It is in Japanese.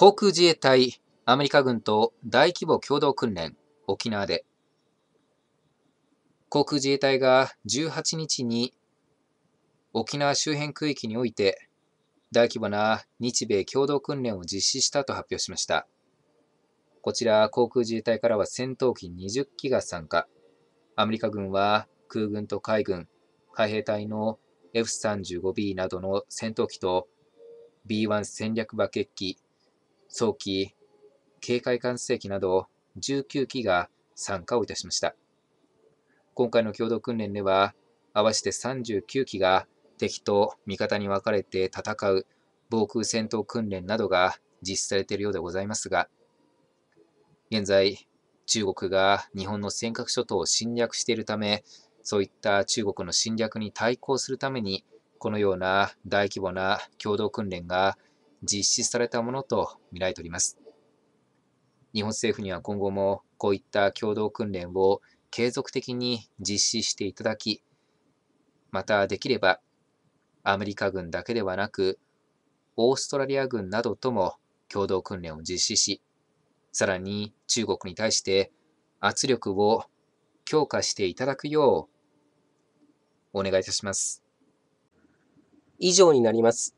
航空自衛隊、アメリカ軍と大規模共同訓練、沖縄で、航空自衛隊が18日に沖縄周辺区域において大規模な日米共同訓練を実施したと発表しました。こちら航空自衛隊からは戦闘機20機が参加。アメリカ軍は空軍と海軍、海兵隊の F35B などの戦闘機と B1 戦略爆撃機早期、警戒管制機など19機が参加をいたしました。今回の共同訓練では、合わせて39機が敵と味方に分かれて戦う防空戦闘訓練などが実施されているようでございますが、現在、中国が日本の尖閣諸島を侵略しているため、そういった中国の侵略に対抗するために、このような大規模な共同訓練が実施されたものと見られております。日本政府には今後もこういった共同訓練を継続的に実施していただき、またできればアメリカ軍だけではなく、オーストラリア軍などとも共同訓練を実施し、さらに中国に対して圧力を強化していただくようお願いいたします。以上になります。